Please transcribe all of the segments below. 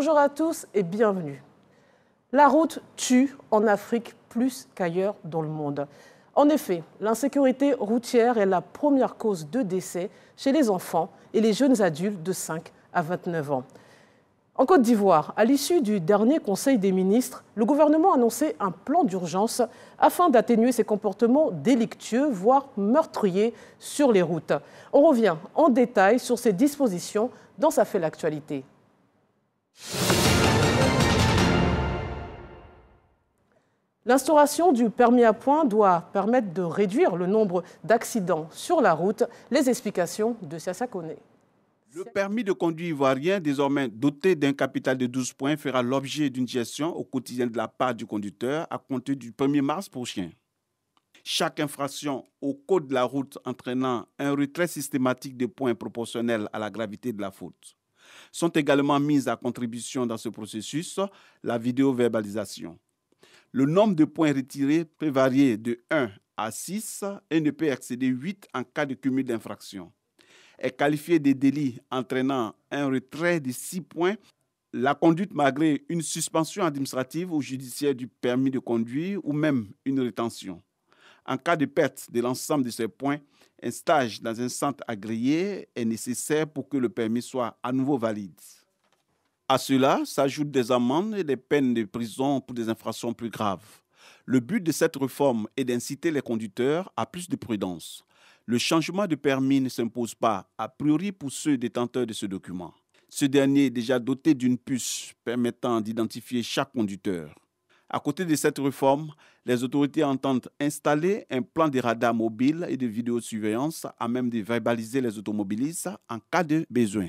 Bonjour à tous et bienvenue. La route tue en Afrique plus qu'ailleurs dans le monde. En effet, l'insécurité routière est la première cause de décès chez les enfants et les jeunes adultes de 5 à 29 ans. En Côte d'Ivoire, à l'issue du dernier Conseil des ministres, le gouvernement a annoncé un plan d'urgence afin d'atténuer ces comportements délictueux, voire meurtriers, sur les routes. On revient en détail sur ces dispositions dans ça fait l'actualité. L'instauration du permis à points doit permettre de réduire le nombre d'accidents sur la route. Les explications de Siassa le permis de conduire ivoirien, désormais doté d'un capital de 12 points, fera l'objet d'une gestion au quotidien de la part du conducteur à compter du 1er mars prochain. Chaque infraction au code de la route entraînant un retrait systématique de points proportionnel à la gravité de la faute sont également mises à contribution dans ce processus, la vidéo-verbalisation. Le nombre de points retirés peut varier de 1 à 6 et ne peut excéder 8 en cas de cumul d'infractions. Est qualifié de délit entraînant un retrait de 6 points la conduite malgré une suspension administrative ou judiciaire du permis de conduire ou même une rétention. En cas de perte de l'ensemble de ces points, un stage dans un centre agréé est nécessaire pour que le permis soit à nouveau valide. À cela s'ajoutent des amendes et des peines de prison pour des infractions plus graves. Le but de cette réforme est d'inciter les conducteurs à plus de prudence. Le changement de permis ne s'impose pas, a priori pour ceux détenteurs de ce document. Ce dernier est déjà doté d'une puce permettant d'identifier chaque conducteur. À côté de cette réforme, les autorités entendent installer un plan de radar mobile et de vidéosurveillance à même de verbaliser les automobilistes en cas de besoin.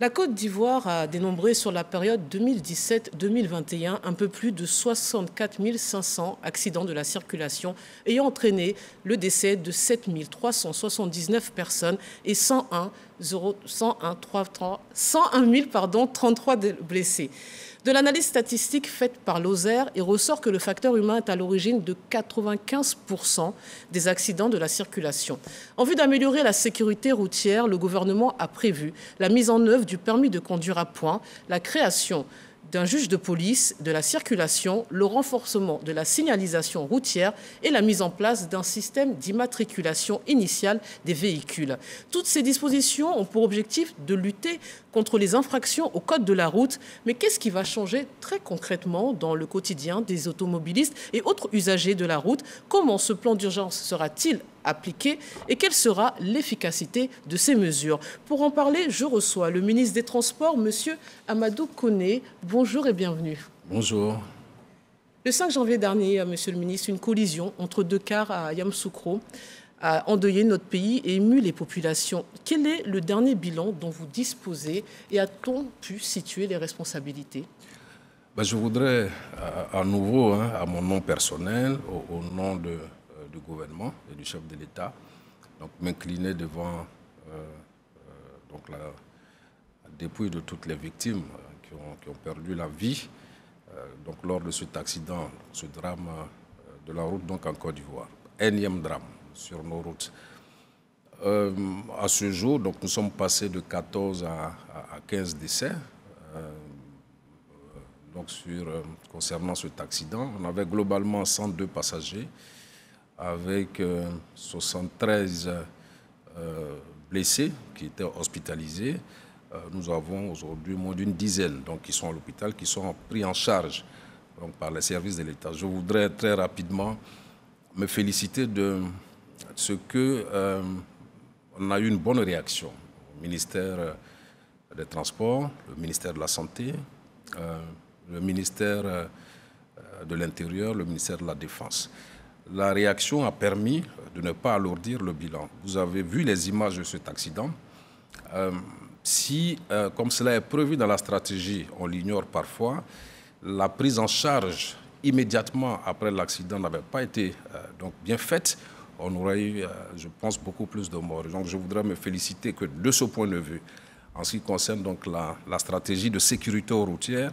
La Côte d'Ivoire a dénombré sur la période 2017-2021 un peu plus de 64 500 accidents de la circulation ayant entraîné le décès de 7 379 personnes et 101, 000, 101, pardon, 33 blessés. De l'analyse statistique faite par l'OSER, il ressort que le facteur humain est à l'origine de 95% des accidents de la circulation. En vue d'améliorer la sécurité routière, le gouvernement a prévu la mise en œuvre du permis de conduire à point, la création d'un juge de police, de la circulation, le renforcement de la signalisation routière et la mise en place d'un système d'immatriculation initiale des véhicules. Toutes ces dispositions ont pour objectif de lutter contre les infractions au code de la route. Mais qu'est-ce qui va changer très concrètement dans le quotidien des automobilistes et autres usagers de la route Comment ce plan d'urgence sera-t-il appliqué et quelle sera l'efficacité de ces mesures. Pour en parler, je reçois le ministre des Transports, M. Amadou Kone. Bonjour et bienvenue. Bonjour. Le 5 janvier dernier, euh, Monsieur le ministre, une collision entre deux cars à Yamsoukro a endeuillé notre pays et ému les populations. Quel est le dernier bilan dont vous disposez et a-t-on pu situer les responsabilités ben, Je voudrais euh, à, nouveau, hein, à mon nom personnel, au, nom de, euh, du gouvernement et du chef de l'État, m'incliner devant euh, donc la, dépouille de toutes les victimes qui ont, perdu la vie donc lors de cet accident, ce drame de la route donc en Côte d'Ivoire. Énième drame sur nos routes. Euh, à ce jour, donc, nous sommes passés de 14 à, 15 décès euh, donc sur, euh, concernant cet accident. On avait globalement 102 passagers avec 73 blessés qui étaient hospitalisés. nous avons aujourd'hui moins d'une dizaine donc, qui sont à l'hôpital, qui sont pris en charge donc, par les services de l'État. Je voudrais très rapidement me féliciter de, ce que euh, on a eu une bonne réaction au ministère euh, des Transports, le ministère de la Santé, euh, le ministère de l'Intérieur, le ministère de la Défense. La réaction a permis de ne pas alourdir le bilan. Vous avez vu les images de cet accident. si, comme cela est prévu dans la stratégie, on l'ignore parfois, la prise en charge immédiatement après l'accident n'avait pas été donc bien faite, on aurait eu, euh, je pense, beaucoup plus de morts. Donc je voudrais me féliciter que de ce point de vue, en ce qui concerne donc la, stratégie de sécurité routière,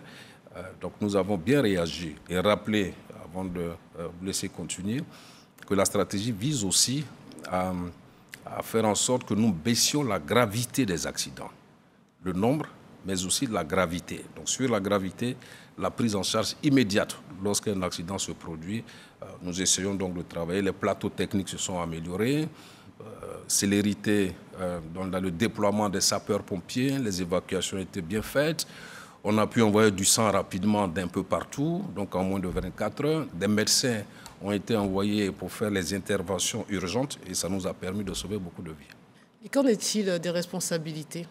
euh, donc nous avons bien réagi et rappelé, avant de euh, vous laisser continuer, que la stratégie vise aussi à, à faire en sorte que nous baissions la gravité des accidents, le nombre, mais aussi la gravité. Donc sur la gravité, la prise en charge immédiate lorsqu'un accident se produit. Euh, nous essayons donc de travailler. Les plateaux techniques se sont améliorés. Euh, célérité euh, dans le déploiement des sapeurs-pompiers, les évacuations étaient bien faites. On a pu envoyer du sang rapidement d'un peu partout, donc en moins de 24 heures. Des médecins ont été envoyés pour faire les interventions urgentes et ça nous a permis de sauver beaucoup de vies. Et qu'en est-il des responsabilités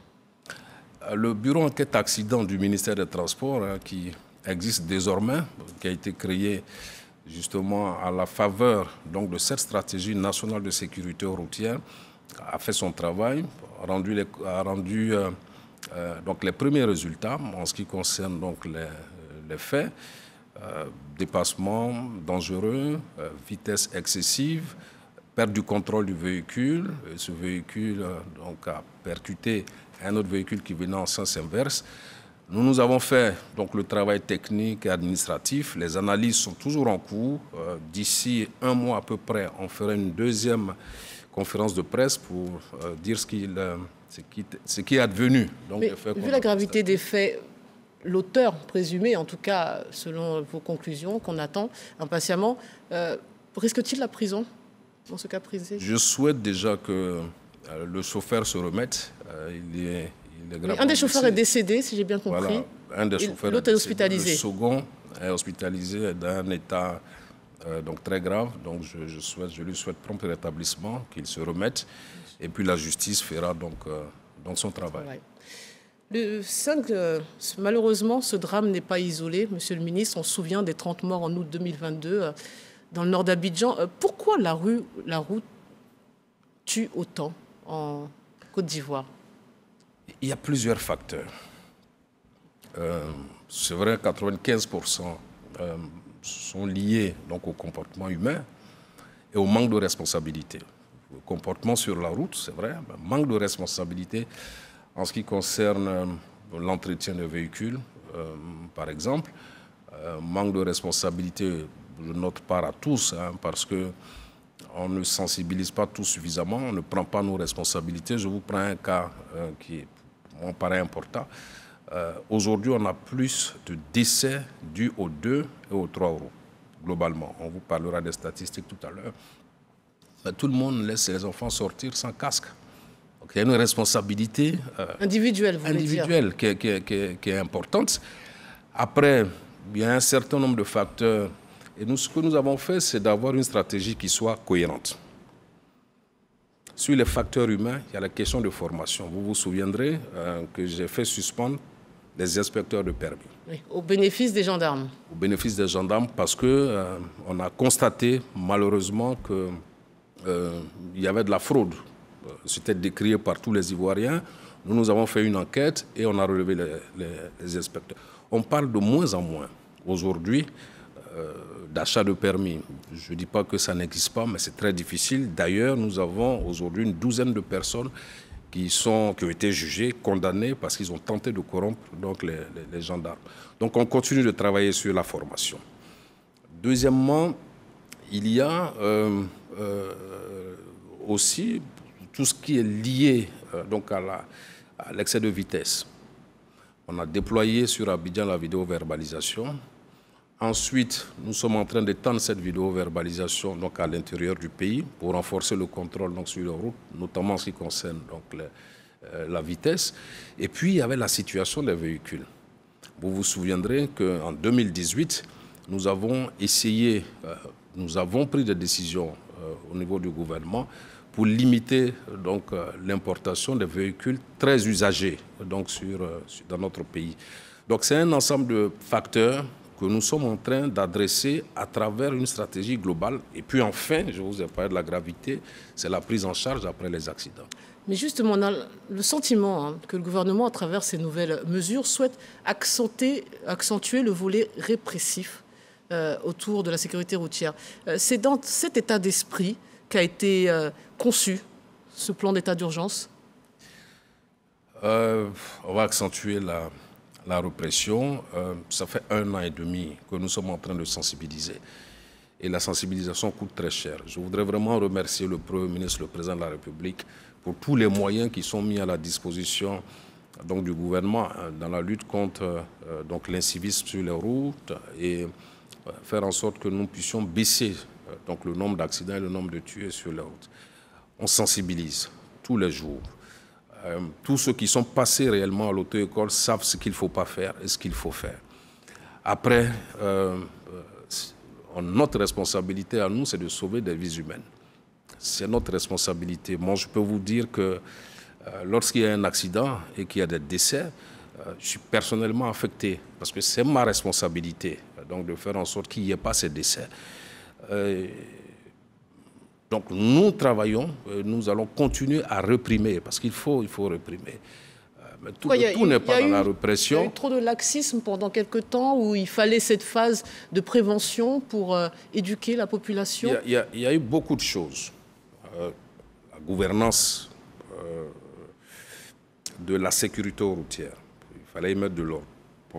Le bureau enquête accident du ministère des Transports, hein, qui existe désormais, qui a été créé justement à la faveur donc, de cette stratégie nationale de sécurité routière, a fait son travail, a rendu les, euh, euh, donc les premiers résultats en ce qui concerne donc, les, faits, euh, dépassement dangereux, vitesse excessive, perte du contrôle du véhicule. ce véhicule donc, a percuté un autre véhicule qui venait en sens inverse. Nous, nous avons fait donc, le travail technique et administratif. Les analyses sont toujours en cours. Euh, d'ici un mois à peu près, on fera une deuxième conférence de presse pour euh, dire euh, ce, qui, ce, qui, est advenu. Donc, vu la gravité des faits, l'auteur présumé, en tout cas selon vos conclusions qu'on attend impatiemment, risque-t-il la prison dans ce cas prisé Je souhaite déjà que le chauffeur se remette. il est un des chauffeurs est décédé, si j'ai bien compris. un des chauffeurs L'autre est, hospitalisé. Le second est hospitalisé dans un état euh, donc très grave. Donc je, souhaite, je lui souhaite prompt rétablissement, qu'il se remette. Et puis la justice fera donc, euh, son travail. Euh, malheureusement, ce drame n'est pas isolé. Monsieur le ministre, on se souvient des 30 morts en août 2022 dans le nord d'Abidjan. pourquoi la, rue, la route tue autant en Côte d'Ivoire il y a plusieurs facteurs. Euh, c'est vrai, 95% euh, sont liés donc, au comportement humain et au manque de responsabilité. Le comportement sur la route, c'est vrai, mais manque de responsabilité en ce qui concerne euh, l'entretien de véhicules, par exemple, manque de responsabilité de notre part à tous, hein, parce que on ne sensibilise pas tous suffisamment, on ne prend pas nos responsabilités. Je vous prends un cas qui est on paraît important. Euh, aujourd'hui, on a plus de décès dus aux 2 et aux 3 euros, globalement. On vous parlera des statistiques tout à l'heure. tout le monde laisse les enfants sortir sans casque. il y a une responsabilité euh, individuelle, vous individuelle qui est, qui est importante. Après, il y a un certain nombre de facteurs. Et nous, ce que nous avons fait, c'est d'avoir une stratégie qui soit cohérente. Sur les facteurs humains, il y a la question de formation. Vous vous souviendrez euh, que j'ai fait suspendre les inspecteurs de permis. Oui, au bénéfice des gendarmes. Au bénéfice des gendarmes parce qu'on euh, a constaté malheureusement qu'il euh, y avait de la fraude. C'était décrié par tous les Ivoiriens. Nous, nous avons fait une enquête et on a relevé les inspecteurs. On parle de moins en moins aujourd'hui euh, d'achat de permis. Je ne dis pas que ça n'existe pas, mais c'est très difficile. D'ailleurs, nous avons aujourd'hui une douzaine de personnes qui, ont été jugées, condamnées parce qu'ils ont tenté de corrompre donc, les, gendarmes. Donc on continue de travailler sur la formation. Deuxièmement, il y a euh, euh, aussi tout ce qui est lié donc à l'excès de vitesse. On a déployé sur Abidjan la vidéo verbalisation Ensuite, nous sommes en train d'étendre cette vidéo verbalisation à l'intérieur du pays pour renforcer le contrôle donc, sur les routes, notamment en ce qui concerne donc, euh, la vitesse. Et puis, il y avait la situation des véhicules. Vous vous souviendrez qu'en 2018, nous avons essayé, euh, nous avons pris des décisions euh, au niveau du gouvernement pour limiter donc l'importation des véhicules très usagés donc, sur, dans notre pays. Donc c'est un ensemble de facteurs que nous sommes en train d'adresser à travers une stratégie globale. Et puis enfin, je vous ai parlé de la gravité, c'est la prise en charge après les accidents. Mais justement, on a le sentiment hein, que le gouvernement, à travers ces nouvelles mesures, souhaite accentuer, accentuer le volet répressif euh, autour de la sécurité routière. Euh, c'est dans cet état d'esprit qu'a été euh, conçu ce plan d'état d'urgence On va accentuer la, la répression, euh, ça fait un an et demi que nous sommes en train de sensibiliser. Et la sensibilisation coûte très cher. Je voudrais vraiment remercier le Premier ministre, le Président de la République, pour tous les moyens qui sont mis à la disposition donc, du gouvernement euh, dans la lutte contre euh, l'incivisme sur les routes et faire en sorte que nous puissions baisser donc, le nombre d'accidents et le nombre de tués sur les routes. On sensibilise tous les jours. Euh, tous ceux qui sont passés réellement à l'auto-école savent ce qu'il ne faut pas faire et ce qu'il faut faire. Après, euh, euh, notre responsabilité à nous, c'est de sauver des vies humaines. C'est notre responsabilité. Moi, je peux vous dire que lorsqu'il y a un accident et qu'il y a des décès, je suis personnellement affecté parce que c'est ma responsabilité donc de faire en sorte qu'il n'y ait pas ces décès. Donc nous travaillons, euh, nous allons continuer à réprimer, parce qu'il faut, il faut réprimer. Euh, mais tout, n'est pas dans la répression. Il y a eu trop de laxisme pendant quelques temps où il fallait cette phase de prévention pour euh, éduquer la population. Il y, a, eu beaucoup de choses. la gouvernance de la sécurité routière, il fallait y mettre de l'ordre.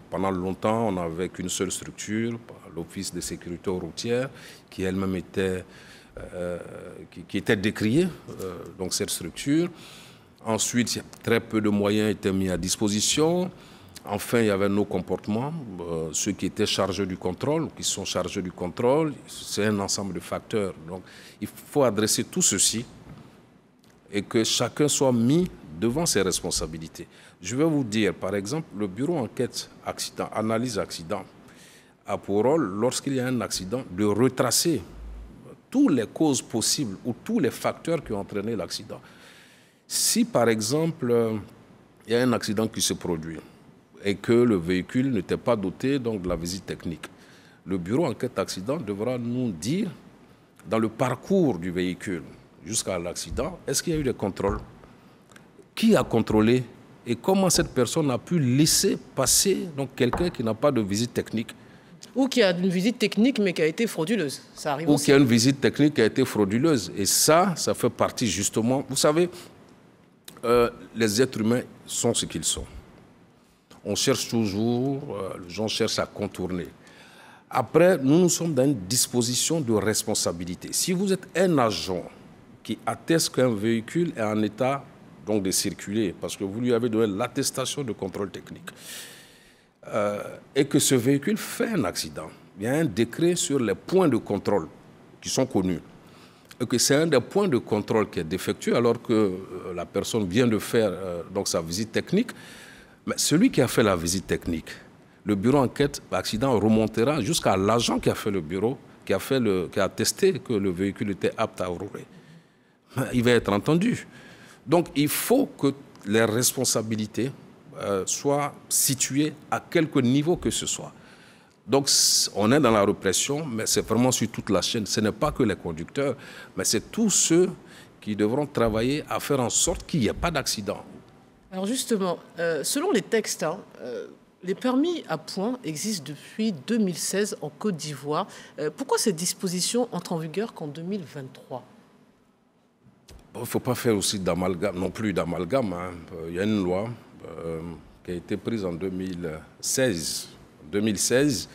Pendant longtemps, on n'avait qu'une seule structure, l'Office de sécurité routière, qui elle-même était euh, qui, qui, était décriée, euh, donc cette structure. Ensuite, très peu de moyens étaient mis à disposition. Enfin, il y avait nos comportements, euh, ceux qui étaient chargés du contrôle, qui sont chargés du contrôle. C'est un ensemble de facteurs. Donc, il faut adresser tout ceci et que chacun soit mis devant ses responsabilités. Je vais vous dire, par exemple, le bureau enquête accident, analyse accident, a pour rôle, lorsqu'il y a un accident, de retracer toutes les causes possibles ou tous les facteurs qui ont entraîné l'accident. Si par exemple, euh, il y a un accident qui se produit et que le véhicule n'était pas doté donc, de la visite technique, le bureau enquête accident devra nous dire dans le parcours du véhicule jusqu'à l'accident, est-ce qu'il y a eu des contrôles Qui a contrôlé et comment cette personne a pu laisser passer donc quelqu'un qui n'a pas de visite technique ou qui a une visite technique mais qui a été frauduleuse. Ça arrive Ou qui a une visite technique qui a été frauduleuse. Et ça, ça fait partie justement. Vous savez, euh, les êtres humains sont ce qu'ils sont. On cherche toujours, euh, les gens cherchent à contourner. Après, nous, nous sommes dans une disposition de responsabilité. Si vous êtes un agent qui atteste qu'un véhicule est en état donc de circuler, parce que vous lui avez donné l'attestation de contrôle technique, euh, et que ce véhicule fait un accident, il y a un décret sur les points de contrôle qui sont connus. Et que c'est un des points de contrôle qui est défectueux alors que euh, la personne vient de faire euh, donc sa visite technique. Mais celui qui a fait la visite technique, le bureau enquête accident remontera jusqu'à l'agent qui a fait le bureau, qui a, fait le, qui a testé que le véhicule était apte à rouler. Il va être entendu. Donc il faut que les responsabilités euh, soit situé à quelque niveau que ce soit. Donc, on est dans la répression, mais c'est vraiment sur toute la chaîne. Ce n'est pas que les conducteurs, mais c'est tous ceux qui devront travailler à faire en sorte qu'il n'y ait pas d'accident. Alors justement, euh, selon les textes, hein, euh, les permis à points existent depuis 2016 en Côte d'Ivoire. pourquoi cette disposition entre en vigueur qu'en 2023 Il ne faut pas faire aussi d'amalgame, non plus d'amalgame. Hein. Il y a une loi euh, qui a été prise en 2016, 2016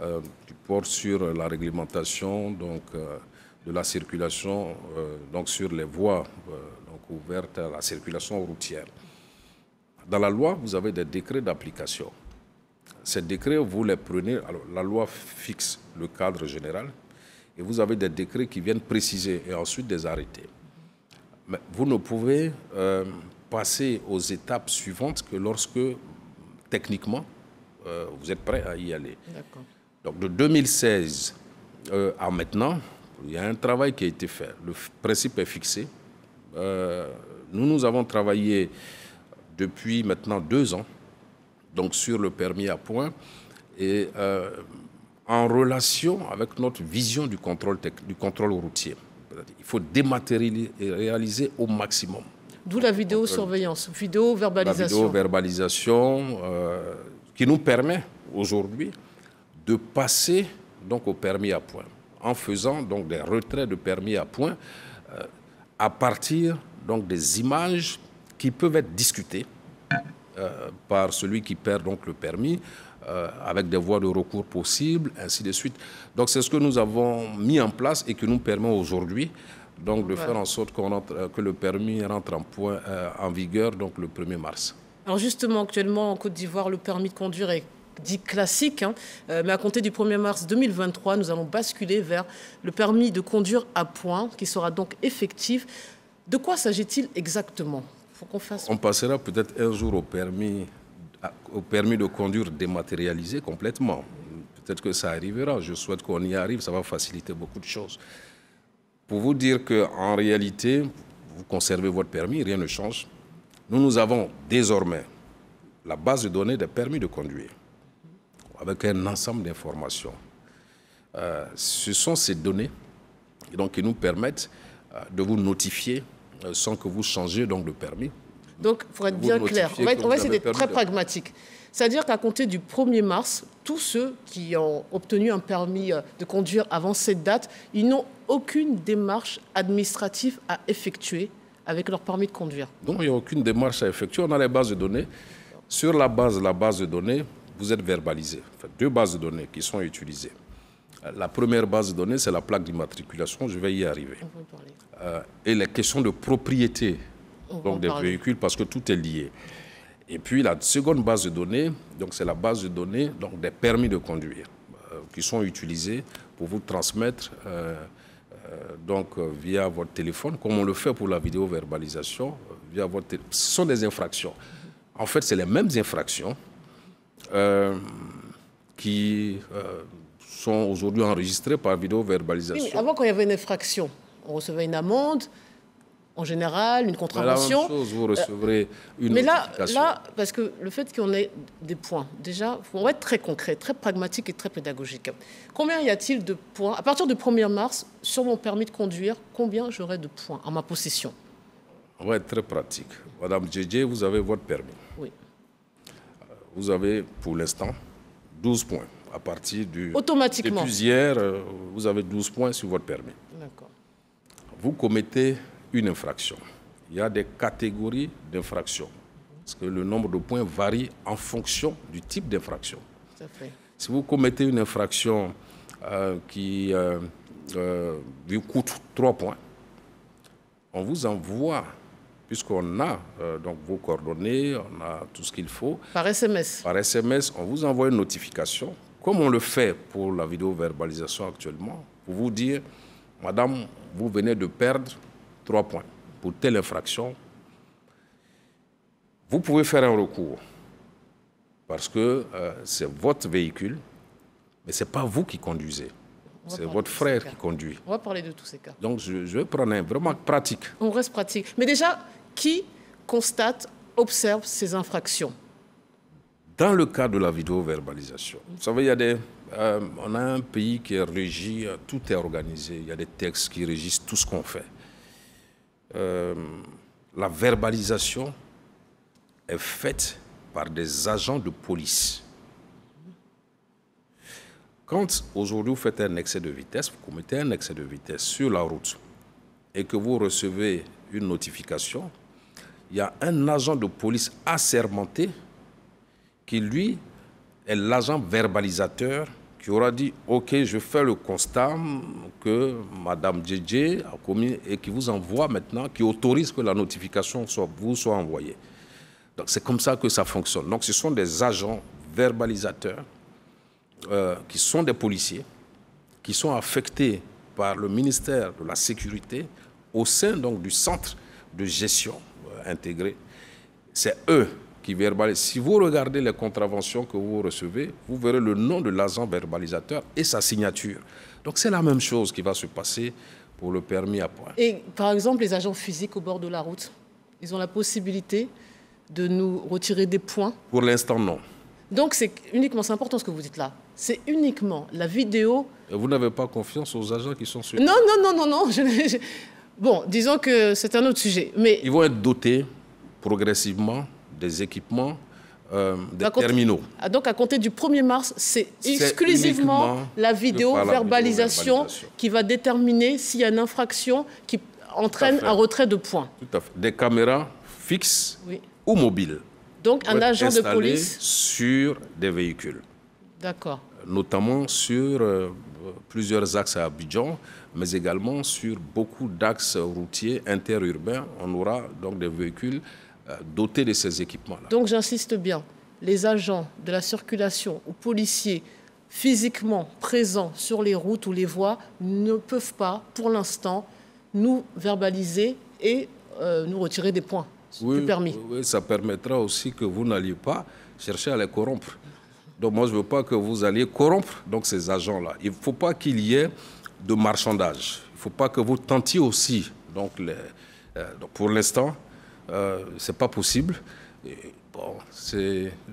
euh, qui porte sur la réglementation donc, euh, de la circulation euh, donc sur les voies donc ouvertes à la circulation routière. Dans la loi, vous avez des décrets d'application. Ces décrets, vous les prenez, la loi fixe le cadre général et vous avez des décrets qui viennent préciser et ensuite des arrêtés. Mais vous ne pouvez passer aux étapes suivantes que lorsque, techniquement, euh, vous êtes prêt à y aller. Donc de 2016 euh, à maintenant, il y a un travail qui a été fait. Le principe est fixé. Euh, nous, nous avons travaillé depuis maintenant deux ans, donc sur le permis à point, et en relation avec notre vision du contrôle, du contrôle routier. Il faut dématérialiser au maximum. D'où la vidéosurveillance, euh, vidéo-verbalisation. vidéo-verbalisation euh, qui nous permet aujourd'hui de passer donc au permis à point, en faisant donc des retraits de permis à point euh, à partir donc des images qui peuvent être discutées par celui qui perd donc le permis. avec des voies de recours possibles, ainsi de suite. Donc c'est ce que nous avons mis en place et que nous permet aujourd'hui donc de faire en sorte euh, que le permis rentre en, point, euh, en vigueur donc le 1er mars. Alors justement, actuellement en Côte d'Ivoire, le permis de conduire est dit classique, hein. euh, mais à compter du 1er mars 2023, nous allons basculer vers le permis de conduire à point qui sera donc effectif. De quoi s'agit-il exactement Faut qu'on fasse... On passera peut-être un jour au permis, au permis de conduire dématérialisé complètement. Peut-être que ça arrivera. Je souhaite qu'on y arrive. Ça va faciliter beaucoup de choses pour vous dire qu'en réalité, vous conservez votre permis, rien ne change. Nous, nous avons désormais la base de données des permis de conduire avec un ensemble d'informations. Euh, ce sont ces données donc, qui nous permettent euh, de vous notifier euh, sans que vous changiez donc, le permis. Donc, pour être bien clair, on va, essayer d'être très pragmatique. C'est-à-dire qu'à compter du 1er mars, tous ceux qui ont obtenu un permis euh, de conduire avant cette date, ils n'ont aucune démarche administrative à effectuer avec leur permis de conduire. Donc il n'y a aucune démarche à effectuer. On a les bases de données. Sur la base, la base de données, vous êtes verbalisé. deux bases de données qui sont utilisées. Euh, la première base de données, c'est la plaque d'immatriculation. Je vais y arriver. Euh, et les questions de propriété donc des véhicules, parce que tout est lié. Et puis la seconde base de données, donc c'est la base de données donc des permis de conduire euh, qui sont utilisés pour vous transmettre euh, euh, donc via votre téléphone, comme on le fait pour la vidéo verbalisation, via ce sont des infractions. En fait, c'est les mêmes infractions qui sont aujourd'hui enregistrées par vidéo verbalisation. avant, quand il y avait une infraction, on recevait une amende en général, une contravention. Mais vous euh, recevrez une Mais là, parce que le fait qu'on ait des points, déjà, on va être très concret, très pragmatique et très pédagogique. Combien y a-t-il de points À partir du 1er mars, sur mon permis de conduire, combien j'aurai de points en ma possession On va être très pratique. Madame Djedje, vous avez votre permis. Oui. Euh, vous avez, pour l'instant, 12 points. À partir du... Automatiquement. Euh, vous avez 12 points sur votre permis. D'accord. Vous commettez une infraction. Il y a des catégories d'infractions. Parce que le nombre de points varie en fonction du type d'infraction. Si vous commettez une infraction euh, qui vous euh, euh, coûte trois points, on vous envoie, puisqu'on a donc vos coordonnées, on a tout ce qu'il faut. Par SMS Par SMS, on vous envoie une notification, comme on le fait pour la vidéo verbalisation actuellement, pour vous dire, Madame, vous venez de perdre Trois points. Pour telle infraction, vous pouvez faire un recours parce que euh, c'est votre véhicule, mais ce n'est pas vous qui conduisez. C'est votre frère qui conduit. On va parler de tous ces cas. Donc, je, vais prendre un vraiment pratique. On reste pratique. Mais déjà, qui constate, observe ces infractions Dans le cas de la vidéo-verbalisation, vous savez, il a des, euh, on a un pays qui est euh, tout est organisé, il y a des textes qui régissent tout ce qu'on fait. Euh, la verbalisation est faite par des agents de police. Quand aujourd'hui vous faites un excès de vitesse, vous commettez un excès de vitesse sur la route et que vous recevez une notification, il y a un agent de police assermenté qui, lui, est l'agent verbalisateur qui aura dit Ok, je fais le constat que Madame Djedje a commis et qui vous envoie maintenant, qui autorise que la notification soit, vous soit envoyée. Donc c'est comme ça que ça fonctionne. Donc ce sont des agents verbalisateurs euh, qui sont des policiers, qui sont affectés par le ministère de la Sécurité au sein donc du centre de gestion euh, intégré. C'est eux si vous regardez les contraventions que vous recevez, vous verrez le nom de l'agent verbalisateur et sa signature. Donc c'est la même chose qui va se passer pour le permis à point. Et par exemple, les agents physiques au bord de la route, ils ont la possibilité de nous retirer des points Pour l'instant, non. Donc c'est uniquement, c'est important ce que vous dites là, c'est uniquement la vidéo. Et vous n'avez pas confiance aux agents qui sont sur... Non, non, non, non, non. Bon, disons que c'est un autre sujet. Mais... Ils vont être dotés progressivement des équipements, euh, terminaux. Ah, donc à compter du 1er mars, c'est exclusivement la vidéo verbalisation, qui va déterminer s'il y a une infraction qui entraîne un retrait de points. Tout à fait. Des caméras fixes ou mobiles. Donc un agent de police sur des véhicules. D'accord. Notamment sur euh, plusieurs axes à Abidjan, mais également sur beaucoup d'axes routiers interurbains. On aura donc des véhicules euh, dotés de ces équipements-là. Donc j'insiste bien, les agents de la circulation ou policiers physiquement présents sur les routes ou les voies ne peuvent pas, pour l'instant, nous verbaliser et euh, nous retirer des points du permis. Oui, ça permettra aussi que vous n'alliez pas chercher à les corrompre. Donc moi, je ne veux pas que vous alliez corrompre donc, ces agents-là. Il ne faut pas qu'il y ait de marchandage. Il ne faut pas que vous tentiez aussi. donc euh, pour l'instant, euh, c'est ce n'est pas possible.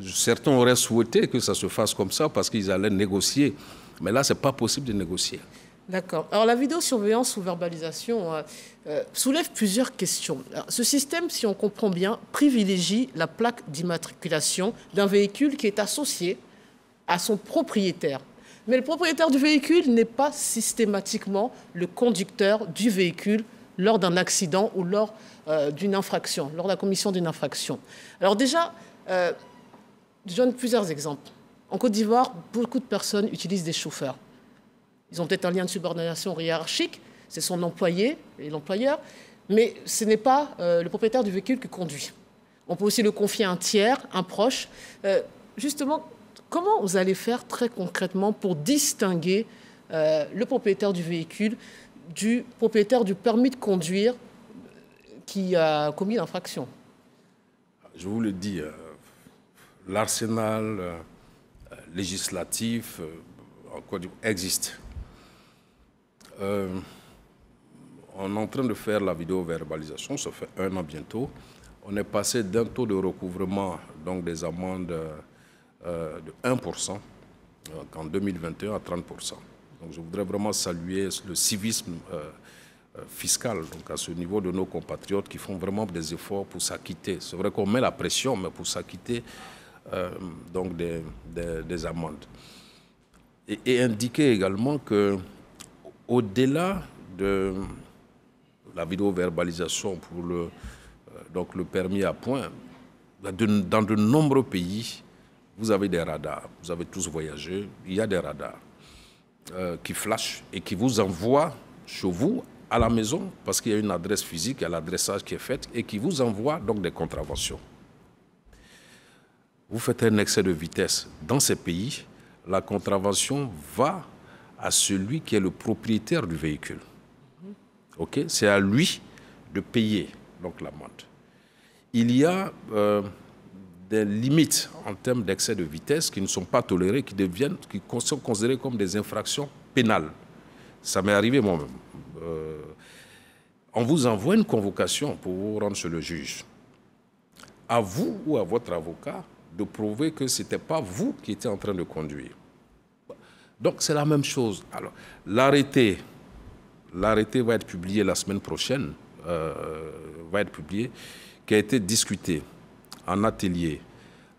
certains auraient souhaité que ça se fasse comme ça parce qu'ils allaient négocier. Mais là, ce n'est pas possible de négocier. D'accord. Alors la vidéosurveillance ou verbalisation euh, euh, soulève plusieurs questions. ce système, si on comprend bien, privilégie la plaque d'immatriculation d'un véhicule qui est associé à son propriétaire. Mais le propriétaire du véhicule n'est pas systématiquement le conducteur du véhicule lors d'un accident ou lors euh, d'une infraction, lors de la commission d'une infraction. Alors déjà, euh, je donne plusieurs exemples. En Côte d'Ivoire, beaucoup de personnes utilisent des chauffeurs. Ils ont peut-être un lien de subordination hiérarchique, c'est son employé et l'employeur, mais ce n'est pas euh, le propriétaire du véhicule qui conduit. On peut aussi le confier à un tiers, un proche. justement, comment vous allez faire très concrètement pour distinguer le propriétaire du véhicule du propriétaire du permis de conduire qui a commis l'infraction Je vous le dis, euh, l'arsenal euh, législatif euh, existe. on est en train de faire la vidéo verbalisation, ça fait un an bientôt. On est passé d'un taux de recouvrement donc des amendes de 1% en 2021 à 30%. Donc je voudrais vraiment saluer le civisme fiscal donc à ce niveau de nos compatriotes qui font vraiment des efforts pour s'acquitter. C'est vrai qu'on met la pression, mais pour s'acquitter euh, donc des, amendes. Et, indiquer également que au-delà de la vidéo-verbalisation pour le, euh, donc le permis à point, dans de nombreux pays, vous avez des radars. Vous avez tous voyagé, il y a des radars euh, qui flashent et qui vous envoient chez vous à la maison, parce qu'il y a une adresse physique, il y a l'adressage qui est fait et qui vous envoie donc des contraventions. Vous faites un excès de vitesse. Dans ces pays, la contravention va à celui qui est le propriétaire du véhicule. OK C'est à lui de payer donc l'amende. Il y a euh, des limites en termes d'excès de vitesse qui ne sont pas tolérées, qui deviennent, qui sont considérées comme des infractions pénales. Ça m'est arrivé moi-même. Euh, on vous envoie une convocation pour vous rendre chez le juge. À vous ou à votre avocat de prouver que ce n'était pas vous qui étiez en train de conduire. Donc c'est la même chose. Alors l'arrêté, l'arrêté va être publié la semaine prochaine, euh, va être publié, qui a été discuté en atelier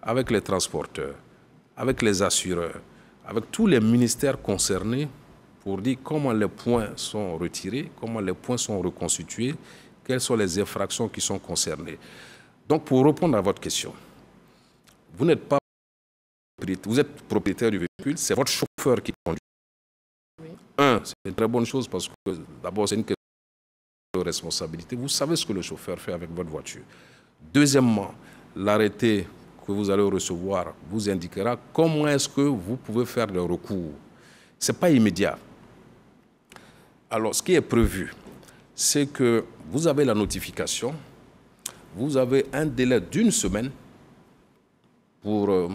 avec les transporteurs, avec les assureurs, avec tous les ministères concernés pour dire comment les points sont retirés, comment les points sont reconstitués, quelles sont les infractions qui sont concernées. Donc, pour répondre à votre question, vous n'êtes pas propriétaire, vous êtes propriétaire du véhicule, c'est votre chauffeur qui conduit. Un, c'est une très bonne chose parce que d'abord, c'est une question de responsabilité. Vous savez ce que le chauffeur fait avec votre voiture. Deuxièmement, l'arrêté que vous allez recevoir vous indiquera comment est-ce que vous pouvez faire le recours. Ce n'est pas immédiat. Alors, ce qui est prévu, c'est que vous avez la notification, vous avez un délai d'une semaine pour euh,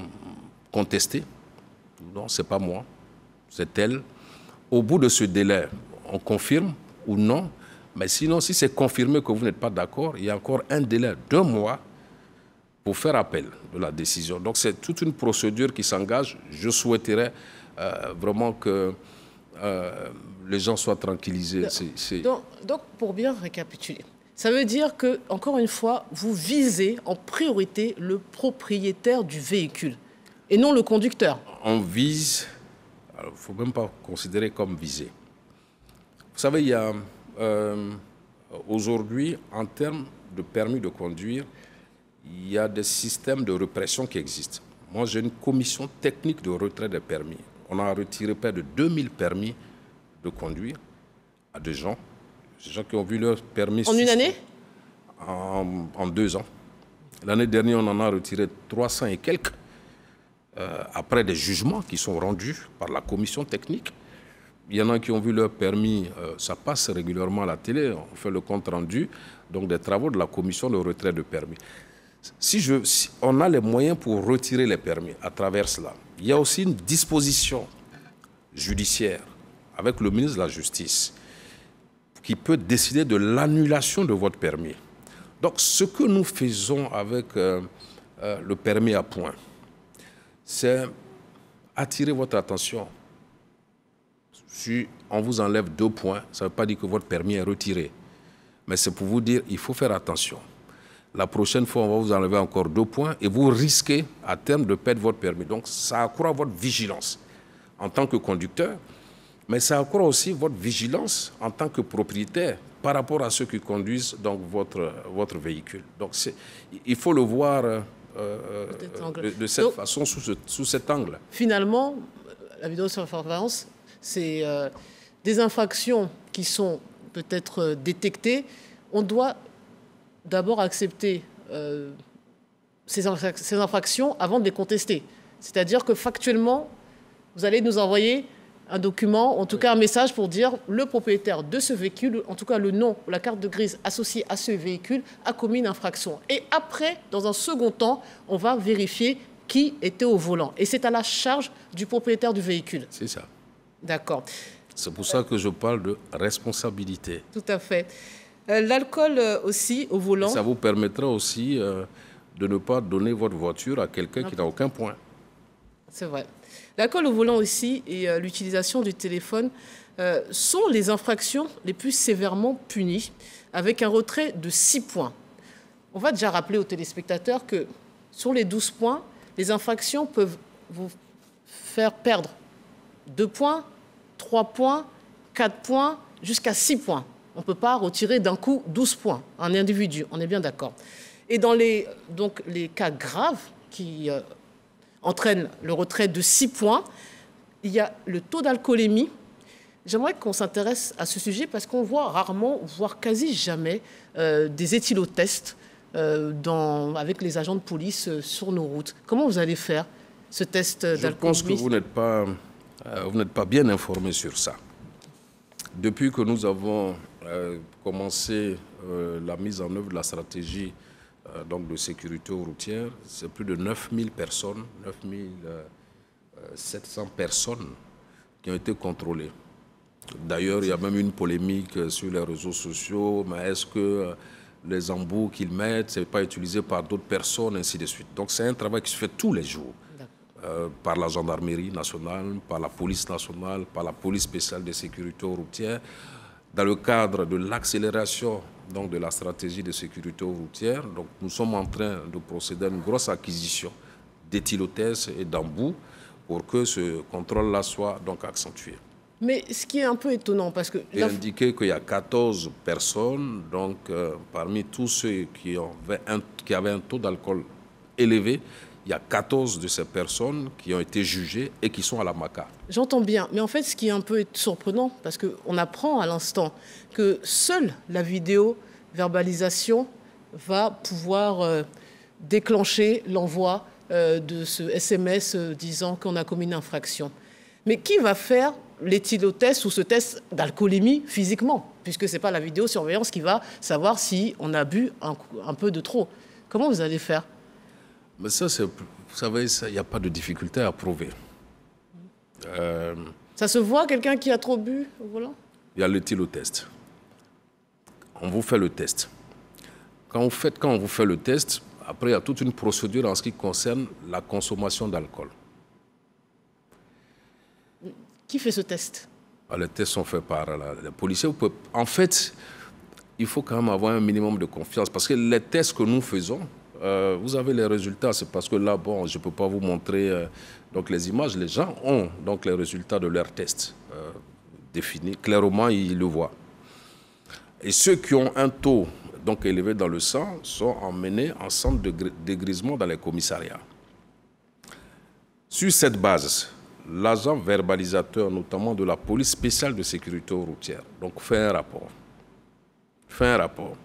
contester. Non, ce n'est pas moi, c'est elle. Au bout de ce délai, on confirme ou non. Mais sinon, si c'est confirmé que vous n'êtes pas d'accord, il y a encore un délai d'un mois pour faire appel de la décision. Donc c'est toute une procédure qui s'engage. Je souhaiterais euh, vraiment que euh, les gens soient tranquillisés. Donc, pour bien récapituler, ça veut dire que, encore une fois, vous visez en priorité le propriétaire du véhicule et non le conducteur. On vise, il ne faut même pas considérer comme visé. Vous savez, il y a euh, aujourd'hui, en termes de permis de conduire, il y a des systèmes de répression qui existent. Moi, j'ai une commission technique de retrait des permis. On a retiré près de 2000 permis de conduire à des gens, des gens qui ont vu leur permis. En une année en, deux ans. L'année dernière, on en a retiré 300 et quelques, euh, après des jugements qui sont rendus par la commission technique. Il y en a qui ont vu leur permis, euh, ça passe régulièrement à la télé, on fait le compte rendu, donc des travaux de la commission de retrait de permis. Si, je, on a les moyens pour retirer les permis à travers cela, il y a aussi une disposition judiciaire avec le ministre de la Justice qui peut décider de l'annulation de votre permis. Donc ce que nous faisons avec euh, euh, le permis à point, c'est attirer votre attention. Si on vous enlève deux points, ça ne veut pas dire que votre permis est retiré. Mais c'est pour vous dire, il faut faire attention. La prochaine fois, on va vous enlever encore deux points et vous risquez à terme de perdre votre permis. Donc ça accroît votre vigilance en tant que conducteur mais ça accroît aussi votre vigilance en tant que propriétaire par rapport à ceux qui conduisent donc votre, votre véhicule. Donc il faut le voir euh, euh, de, cette façon, sous, sous, cet angle. Finalement, la vidéo sur la c'est euh, des infractions qui sont peut-être détectées. On doit d'abord accepter ces, infractions avant de les contester. C'est-à-dire que factuellement, vous allez nous envoyer un document, en tout cas un message pour dire le propriétaire de ce véhicule, en tout cas le nom ou la carte de grise associée à ce véhicule, a commis une infraction. Et après, dans un second temps, on va vérifier qui était au volant. Et c'est à la charge du propriétaire du véhicule. C'est ça. D'accord. C'est pour ça que je parle de responsabilité. Tout à fait. Euh, l'alcool euh, aussi au volant. ça vous permettra aussi euh, de ne pas donner votre voiture à quelqu'un qui n'a ah aucun point. C'est vrai colle au volant aussi et euh, l'utilisation du téléphone euh, sont les infractions les plus sévèrement punies, avec un retrait de 6 points. On va déjà rappeler aux téléspectateurs que sur les 12 points, les infractions peuvent vous faire perdre 2 points, 3 points, 4 points, jusqu'à 6 points. On ne peut pas retirer d'un coup 12 points à un individu, on est bien d'accord. Et dans les, donc, les cas graves qui euh, entraîne le retrait de 6 points. Il y a le taux d'alcoolémie. J'aimerais qu'on s'intéresse à ce sujet parce qu'on voit rarement, voire quasi jamais, euh, des éthylotests euh, avec les agents de police euh, sur nos routes. Comment vous allez faire ce test d'alcoolémie Je pense que vous n'êtes pas, vous n'êtes pas bien informé sur ça. Depuis que nous avons commencé la mise en œuvre de la stratégie euh, donc de sécurité routière, c'est plus de 9000 personnes, 9700 euh, personnes qui ont été contrôlées. D'ailleurs, il y a même une polémique sur les réseaux sociaux, mais est-ce que euh, les embouts qu'ils mettent, ce n'est pas utilisé par d'autres personnes, ainsi de suite. Donc c'est un travail qui se fait tous les jours par la gendarmerie nationale, par la police nationale, par la police spéciale de sécurité routière, dans le cadre de l'accélération donc de la stratégie de sécurité routière. Donc nous sommes en train de procéder à une grosse acquisition d'éthylothèse et d'embout pour que ce contrôle-là soit donc accentué. Mais ce qui est un peu étonnant, parce que... Il la... indiqué qu'il y a 14 personnes, donc euh, parmi tous ceux qui avaient un taux d'alcool élevé, il y a 14 de ces personnes qui ont été jugées et qui sont à la MACA. J'entends bien, mais en fait, ce qui est un peu surprenant, parce qu'on apprend à l'instant que seule la vidéo verbalisation va pouvoir euh, déclencher l'envoi euh, de ce SMS euh, disant qu'on a commis une infraction. Mais qui va faire l'éthylotest ou ce test d'alcoolémie physiquement, puisque ce n'est pas la vidéosurveillance qui va savoir si on a bu un peu de trop Comment vous allez faire mais ça, vous savez, il n'y a pas de difficulté à prouver. Euh, ça se voit, quelqu'un qui a trop bu au volant Il y a le test. On vous fait le test. Quand, faites, quand on vous fait le test, après, il y a toute une procédure en ce qui concerne la consommation d'alcool. Qui fait ce test ah, Les tests sont faits par les policiers. en fait, il faut quand même avoir un minimum de confiance parce que les tests que nous faisons, euh, vous avez les résultats. C'est parce que là, bon, je ne peux pas vous montrer euh, donc les images. Les gens ont donc les résultats de leurs tests euh, définis. Clairement, ils le voient. Et ceux qui ont un taux donc élevé dans le sang sont emmenés en centre de dégrisement dans les commissariats. Sur cette base, l'agent verbalisateur, notamment de la police spéciale de sécurité routière, donc fait un rapport. Fait un rapport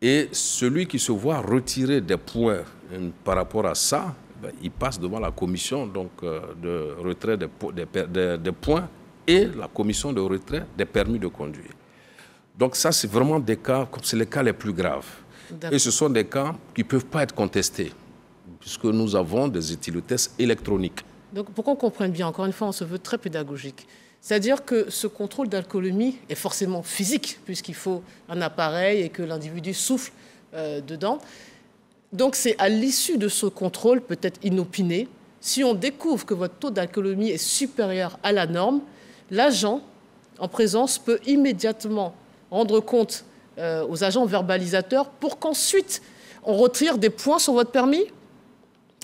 et celui qui se voit retirer des points hein, par rapport à ça, ben, il passe devant la commission donc, euh, de retrait des, points et la commission de retrait des permis de conduire. Donc ça, c'est vraiment des cas, c'est les cas les plus graves. Et ce sont des cas qui ne peuvent pas être contestés, puisque nous avons des utilités électroniques. Donc pour qu'on comprenne bien, encore une fois, on se veut très pédagogique. C'est-à-dire que ce contrôle d'alcoolémie est forcément physique, puisqu'il faut un appareil et que l'individu souffle euh, dedans. Donc c'est à l'issue de ce contrôle, peut-être inopiné, si on découvre que votre taux d'alcoolémie est supérieur à la norme, l'agent en présence peut immédiatement rendre compte euh, aux agents verbalisateurs pour qu'ensuite on retire des points sur votre permis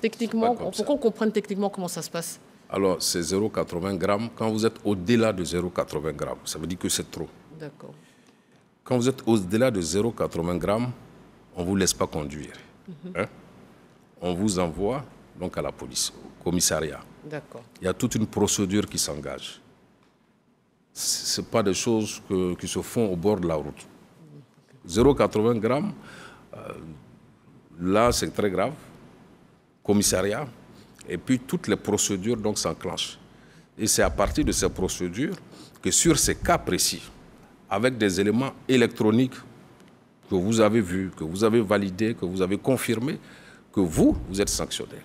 Techniquement, pour qu'on comprenne techniquement comment ça se passe. Alors, c'est 0,80 grammes. Quand vous êtes au-delà de 0,80 grammes, ça veut dire que c'est trop. D'accord. Quand vous êtes au-delà de 0,80 grammes, on ne vous laisse pas conduire. Mhm. Hein. On vous envoie donc à la police, au commissariat. D'accord. Il y a toute une procédure qui s'engage. Ce pas des choses qui se font au bord de la route. 0,80 grammes, euh, là c'est très grave. Commissariat, et puis toutes les procédures donc s'enclenchent. Et c'est à partir de ces procédures que sur ces cas précis, avec des éléments électroniques que vous avez vus, que vous avez validés, que vous avez confirmés, que vous, vous êtes sanctionné.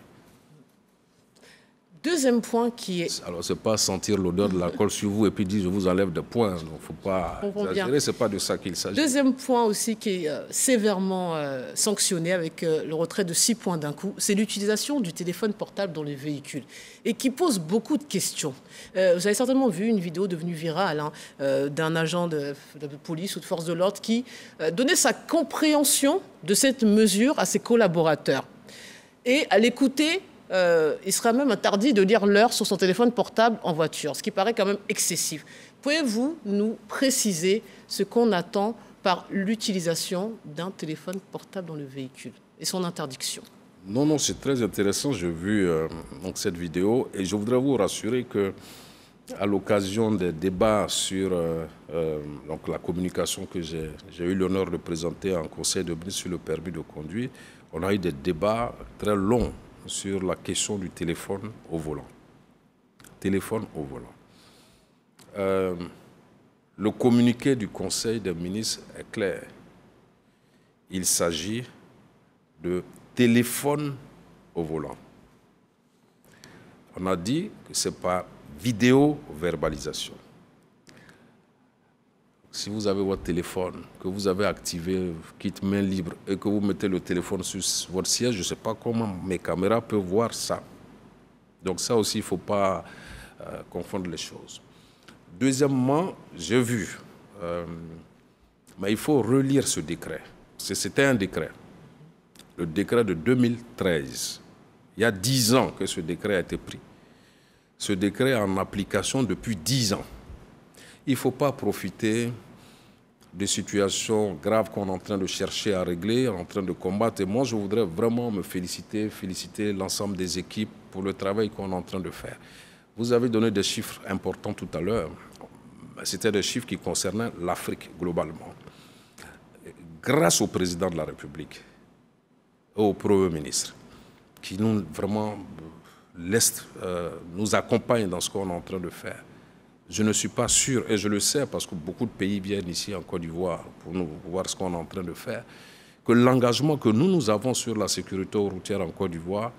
Deuxième point qui est... Alors, c'est pas sentir l'odeur de l'alcool sur vous et puis dire je vous enlève des points. Donc, faut pas exagérer, c'est pas de ça qu'il s'agit. Deuxième point aussi qui est euh, sévèrement euh, sanctionné avec euh, le retrait de six points d'un coup, c'est l'utilisation du téléphone portable dans les véhicules et qui pose beaucoup de questions. vous avez certainement vu une vidéo devenue virale hein, d'un agent de, de, police ou de force de l'ordre qui donnait sa compréhension de cette mesure à ses collaborateurs. Et à l'écouter, euh, il sera même interdit de lire l'heure sur son téléphone portable en voiture, ce qui paraît quand même excessif. Pouvez-vous nous préciser ce qu'on attend par l'utilisation d'un téléphone portable dans le véhicule et son interdiction Non, non, c'est très intéressant. J'ai vu euh, donc cette vidéo et je voudrais vous rassurer que à l'occasion des débats sur euh, donc la communication que j'ai eu l'honneur de présenter en conseil de ministre sur le permis de conduire, on a eu des débats très longs sur la question du téléphone au volant. Téléphone au volant. Euh, le communiqué du Conseil des ministres est clair. Il s'agit de téléphone au volant. On a dit que c'est pas vidéo-verbalisation si vous avez votre téléphone, que vous avez activé quitte main libre et que vous mettez le téléphone sur votre siège, je ne sais pas comment mes caméras peuvent voir ça. Donc ça aussi, il ne faut pas euh, confondre les choses. Deuxièmement, j'ai vu, euh, mais il faut relire ce décret. C'était un décret, le décret de 2013. Il y a dix ans que ce décret a été pris. Ce décret est en application depuis dix ans. Il ne faut pas profiter des situations graves qu'on est en train de chercher à régler, en train de combattre. Et moi, je voudrais vraiment me féliciter, féliciter l'ensemble des équipes pour le travail qu'on est en train de faire. Vous avez donné des chiffres importants tout à l'heure. C'était des chiffres qui concernaient l'Afrique globalement. Grâce au président de la République et au Premier ministre, qui nous vraiment euh, laisse, euh, nous accompagne dans ce qu'on est en train de faire. Je ne suis pas sûr, et je le sais parce que beaucoup de pays viennent ici en Côte d'Ivoire pour nous voir ce qu'on est en train de faire, que l'engagement que nous, nous avons sur la sécurité routière en Côte d'Ivoire,